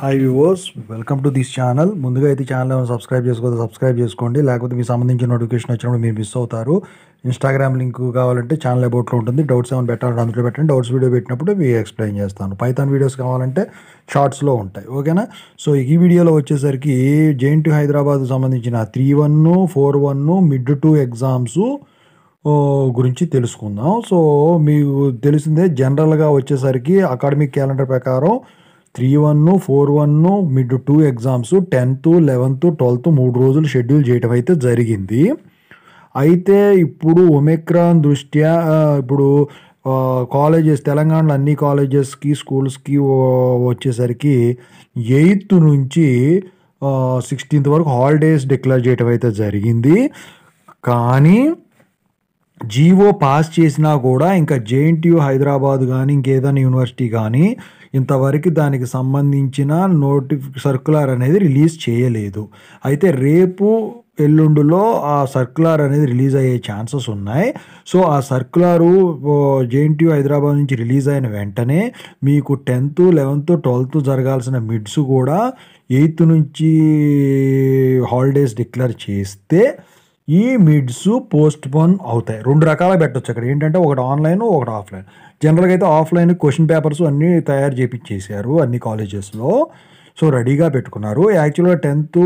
hi viewers welcome to this channel ముందుగా అయితే channel subscribe చేసుకోవాలి సబ్స్క్రైబ్ చేసుకోండి లేకపోతే మీకు సంబంధించిన నోటిఫికేషన్ వచ్చినప్పుడు మీరు మిస్ అవుతారు ఇన్స్టాగ్రామ్ లింక్ కావాలంటే ఛానల్ అబౌట్లో ఉంటుంది డౌట్స్ ఏమైనా పెట్టాలంటే అందులో పెట్టండి డౌట్స్ వీడియో పెట్టినప్పుడు మీకు ఎక్స్ప్లెయిన్ చేస్తాను పైతాన్ వీడియోస్ కావాలంటే షార్ట్స్లో ఉంటాయి ఓకేనా సో ఈ వీడియోలో వచ్చేసరికి జెయింట్ టు హైదరాబాద్ సంబంధించిన three one four one mid two exams గురించి తెలుసుకుందాం సో మీకు తెలిసిందే జనరల్గా వచ్చేసరికి అకాడమిక్ క్యాలెండర్ ప్రకారం three one four one mid two exams tenth eleventh twelfth మూడు రోజులు షెడ్యూల్ చేయడం అయితే జరిగింది అయితే ఇప్పుడు ఒమిక్రాన్ దృష్ట్యా ఇప్పుడు కాలేజెస్ తెలంగాణలో అన్ని కాలేజెస్కి స్కూల్స్కి వచ్చేసరికి ఎయిత్ నుంచి సిక్స్టీన్త్ వరకు హాలిడేస్ డిక్లేర్ చేయడం అయితే జరిగింది కానీ జీవో పాస్ చేసినా కూడా ఇంకా జేఎన్టీయూ హైదరాబాద్ కానీ ఇంకేదైనా యూనివర్సిటీ కానీ ఇంతవరకు దానికి సంబంధించిన నోటిఫి సర్కులర్ అనేది రిలీజ్ చేయలేదు అయితే రేపు ఎల్లుండిలో ఆ సర్కులర్ అనేది రిలీజ్ అయ్యే ఛాన్సెస్ ఉన్నాయి సో ఆ సర్కులరు జేఎన్టీయూ హైదరాబాద్ నుంచి రిలీజ్ అయిన వెంటనే మీకు టెన్త్ లెవెన్త్ ట్వెల్త్ జరగాల్సిన మిడ్స్ కూడా ఎయిత్ నుంచి హాలిడేస్ డిక్లేర్ చేస్తే ఈ మిడ్స్ పోస్ట్ పోన్ అవుతాయి రెండు రకాల పెట్టచ్చు అక్కడ ఏంటంటే ఒకటి ఆన్లైన్ ఒకటి ఆఫ్లైన్ జనరల్గా అయితే ఆఫ్లైన్ క్వశ్చన్ పేపర్స్ అన్నీ తయారు చేపించేశారు అన్ని కాలేజెస్లో సో రెడీగా పెట్టుకున్నారు యాక్చువల్గా టెన్త్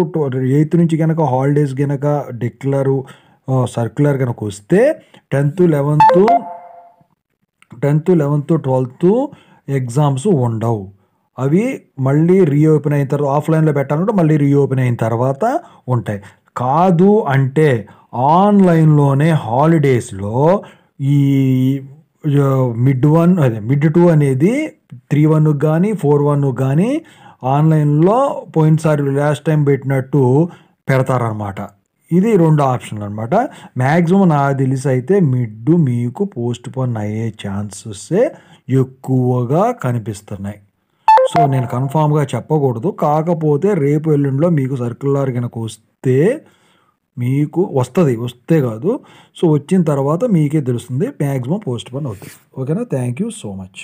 ఎయిత్ నుంచి కనుక హాలిడేస్ కనుక డిక్లరు సర్క్యులర్ కనుక వస్తే tenth eleventh tenth eleventh twelfth exams ఉండవు అవి మళ్ళీ రీఓపెన్ అయిన తర్వాత ఆఫ్లైన్లో పెట్టాలంటే మళ్ళీ రీఓపెన్ అయిన తర్వాత ఉంటాయి కాదు అంటే ఆన్లైన్లోనే హాలిడేస్లో ఈ మిడ్ వన్ అదే మిడ్ టూ అనేది త్రీ వన్ కానీ ఫోర్ వన్ కానీ ఆన్లైన్లో పోయినసారి లాస్ట్ టైం పెట్టినట్టు పెడతారనమాట ఇది రెండు ఆప్షన్లు అనమాట మ్యాక్సిమం నాకు తెలిసి అయితే మిడ్ మీకు పోస్ట్ పోన్ అయ్యే ఛాన్సెస్ ఎక్కువగా కనిపిస్తున్నాయి సో నేను కన్ఫామ్గా చెప్పకూడదు కాకపోతే రేపు ఎల్లుండిలో మీకు సర్క్యులర్ కనుక వస్తే వస్తే మీకు వస్తుంది వస్తే కాదు సో వచ్చిన తర్వాత మీకే తెలుస్తుంది మ్యాక్సిమం పోస్ట్ పోన్ అవుతుంది ఓకేనా థ్యాంక్ యూ సో మచ్